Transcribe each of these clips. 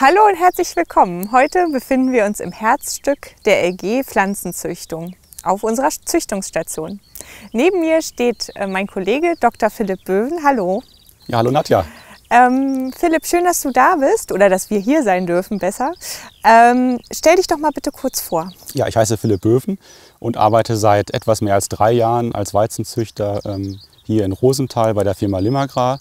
Hallo und herzlich willkommen. Heute befinden wir uns im Herzstück der LG Pflanzenzüchtung auf unserer Züchtungsstation. Neben mir steht äh, mein Kollege Dr. Philipp Böwen. Hallo. Ja, hallo Nadja. Ähm, Philipp, schön, dass du da bist oder dass wir hier sein dürfen, besser. Ähm, stell dich doch mal bitte kurz vor. Ja, ich heiße Philipp Böwen und arbeite seit etwas mehr als drei Jahren als Weizenzüchter ähm, hier in Rosenthal bei der Firma Limagra.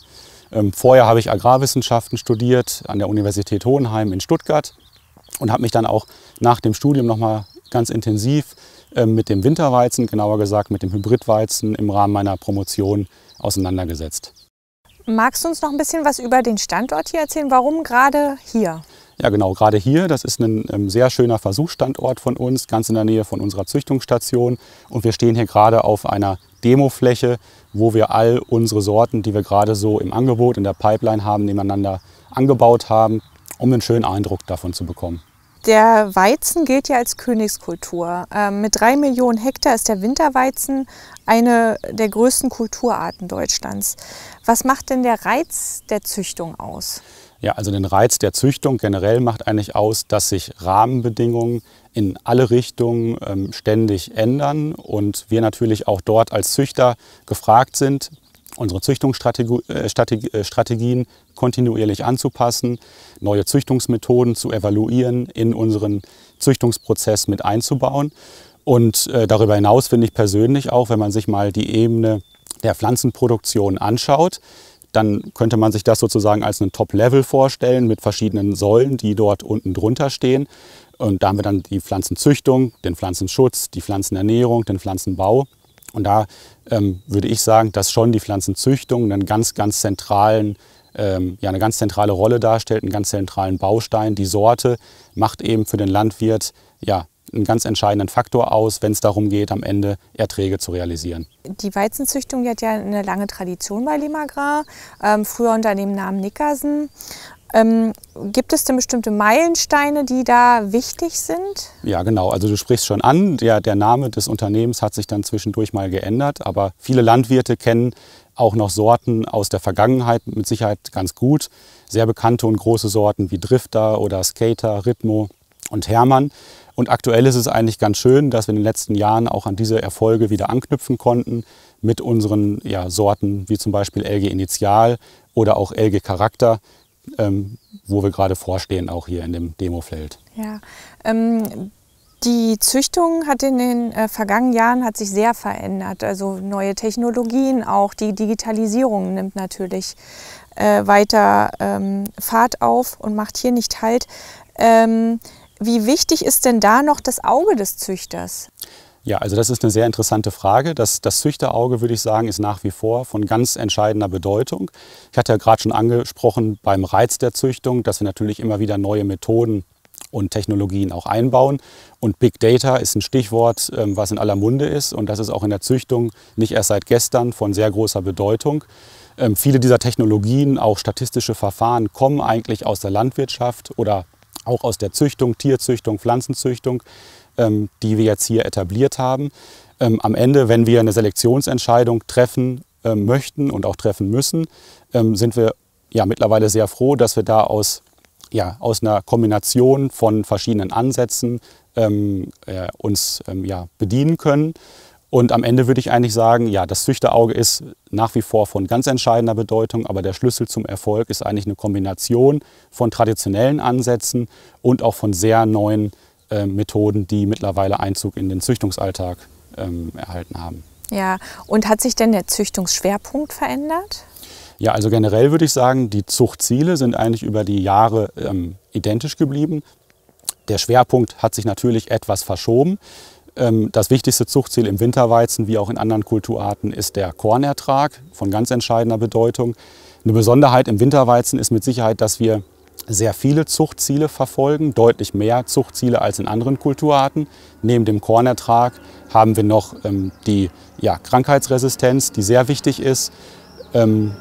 Ähm, vorher habe ich Agrarwissenschaften studiert an der Universität Hohenheim in Stuttgart und habe mich dann auch nach dem Studium nochmal ganz intensiv ähm, mit dem Winterweizen, genauer gesagt mit dem Hybridweizen im Rahmen meiner Promotion auseinandergesetzt. Magst du uns noch ein bisschen was über den Standort hier erzählen? Warum gerade hier? Ja, genau, gerade hier. Das ist ein ähm, sehr schöner Versuchsstandort von uns, ganz in der Nähe von unserer Züchtungsstation. Und wir stehen hier gerade auf einer Demofläche, wo wir all unsere Sorten, die wir gerade so im Angebot, in der Pipeline haben, nebeneinander angebaut haben, um einen schönen Eindruck davon zu bekommen. Der Weizen gilt ja als Königskultur. Ähm, mit drei Millionen Hektar ist der Winterweizen eine der größten Kulturarten Deutschlands. Was macht denn der Reiz der Züchtung aus? Ja, also den Reiz der Züchtung generell macht eigentlich aus, dass sich Rahmenbedingungen in alle Richtungen ähm, ständig ändern und wir natürlich auch dort als Züchter gefragt sind, unsere Züchtungsstrategien äh, äh, kontinuierlich anzupassen, neue Züchtungsmethoden zu evaluieren, in unseren Züchtungsprozess mit einzubauen. Und äh, darüber hinaus finde ich persönlich auch, wenn man sich mal die Ebene der Pflanzenproduktion anschaut, dann könnte man sich das sozusagen als einen Top-Level vorstellen mit verschiedenen Säulen, die dort unten drunter stehen. Und da haben wir dann die Pflanzenzüchtung, den Pflanzenschutz, die Pflanzenernährung, den Pflanzenbau. Und da ähm, würde ich sagen, dass schon die Pflanzenzüchtung einen ganz, ganz zentralen, ähm, ja, eine ganz zentrale Rolle darstellt, einen ganz zentralen Baustein. Die Sorte macht eben für den Landwirt ja, einen ganz entscheidenden Faktor aus, wenn es darum geht, am Ende Erträge zu realisieren. Die Weizenzüchtung die hat ja eine lange Tradition bei Limagra. ähm, früher unter dem Namen Nickersen. Ähm, gibt es denn bestimmte Meilensteine, die da wichtig sind? Ja, genau. Also du sprichst schon an, der, der Name des Unternehmens hat sich dann zwischendurch mal geändert, aber viele Landwirte kennen auch noch Sorten aus der Vergangenheit mit Sicherheit ganz gut. Sehr bekannte und große Sorten wie Drifter oder Skater, Rhythmo und Hermann. Und aktuell ist es eigentlich ganz schön, dass wir in den letzten Jahren auch an diese Erfolge wieder anknüpfen konnten mit unseren ja, Sorten wie zum Beispiel LG Initial oder auch LG Charakter, ähm, wo wir gerade vorstehen, auch hier in dem Demofeld. Ja, ähm, die Züchtung hat in den äh, vergangenen Jahren hat sich sehr verändert. Also neue Technologien auch, die Digitalisierung nimmt natürlich äh, weiter ähm, Fahrt auf und macht hier nicht Halt. Ähm, wie wichtig ist denn da noch das Auge des Züchters? Ja, also das ist eine sehr interessante Frage. Das, das Züchterauge, würde ich sagen, ist nach wie vor von ganz entscheidender Bedeutung. Ich hatte ja gerade schon angesprochen beim Reiz der Züchtung, dass wir natürlich immer wieder neue Methoden und Technologien auch einbauen. Und Big Data ist ein Stichwort, ähm, was in aller Munde ist und das ist auch in der Züchtung nicht erst seit gestern von sehr großer Bedeutung. Ähm, viele dieser Technologien, auch statistische Verfahren, kommen eigentlich aus der Landwirtschaft oder auch aus der Züchtung, Tierzüchtung, Pflanzenzüchtung ähm, die wir jetzt hier etabliert haben. Ähm, am Ende, wenn wir eine Selektionsentscheidung treffen äh, möchten und auch treffen müssen, ähm, sind wir ja mittlerweile sehr froh, dass wir da aus, ja, aus einer Kombination von verschiedenen Ansätzen ähm, äh, uns ähm, ja, bedienen können. Und am Ende würde ich eigentlich sagen, ja, das Züchterauge ist nach wie vor von ganz entscheidender Bedeutung, aber der Schlüssel zum Erfolg ist eigentlich eine Kombination von traditionellen Ansätzen und auch von sehr neuen Ansätzen. Ähm, Methoden, die mittlerweile Einzug in den Züchtungsalltag ähm, erhalten haben. Ja, und hat sich denn der Züchtungsschwerpunkt verändert? Ja, also generell würde ich sagen, die Zuchtziele sind eigentlich über die Jahre ähm, identisch geblieben. Der Schwerpunkt hat sich natürlich etwas verschoben. Ähm, das wichtigste Zuchtziel im Winterweizen wie auch in anderen Kulturarten ist der Kornertrag von ganz entscheidender Bedeutung. Eine Besonderheit im Winterweizen ist mit Sicherheit, dass wir sehr viele Zuchtziele verfolgen, deutlich mehr Zuchtziele als in anderen Kulturarten. Neben dem Kornertrag haben wir noch ähm, die ja, Krankheitsresistenz, die sehr wichtig ist, ähm,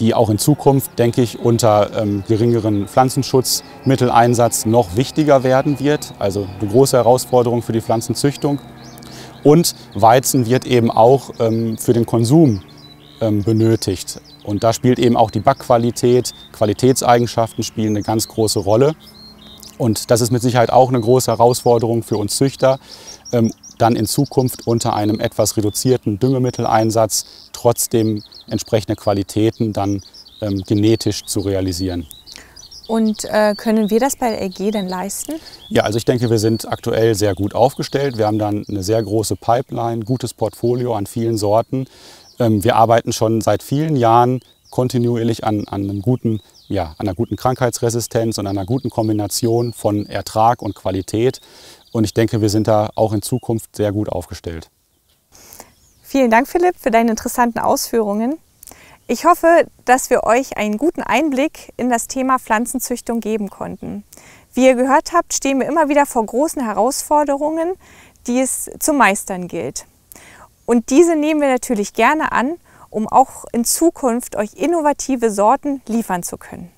die auch in Zukunft, denke ich, unter ähm, geringeren Pflanzenschutzmitteleinsatz noch wichtiger werden wird. Also eine große Herausforderung für die Pflanzenzüchtung. Und Weizen wird eben auch ähm, für den Konsum ähm, benötigt. Und da spielt eben auch die Backqualität, Qualitätseigenschaften spielen eine ganz große Rolle. Und das ist mit Sicherheit auch eine große Herausforderung für uns Züchter, ähm, dann in Zukunft unter einem etwas reduzierten Düngemitteleinsatz trotzdem entsprechende Qualitäten dann ähm, genetisch zu realisieren. Und äh, können wir das bei der EG denn leisten? Ja, also ich denke, wir sind aktuell sehr gut aufgestellt. Wir haben dann eine sehr große Pipeline, gutes Portfolio an vielen Sorten, ähm, wir arbeiten schon seit vielen Jahren kontinuierlich an, an, guten, ja, einer guten Krankheitsresistenz und einer guten Kombination von Ertrag und Qualität. Und ich denke, wir sind da auch in Zukunft sehr gut aufgestellt. Vielen Dank, Philipp, für deine interessanten Ausführungen. Ich hoffe, dass wir euch einen guten Einblick in das Thema Pflanzenzüchtung geben konnten. Wie ihr gehört habt, stehen wir immer wieder vor großen Herausforderungen, die es zu meistern gilt. Und diese nehmen wir natürlich gerne an, um auch in Zukunft euch innovative Sorten liefern zu können.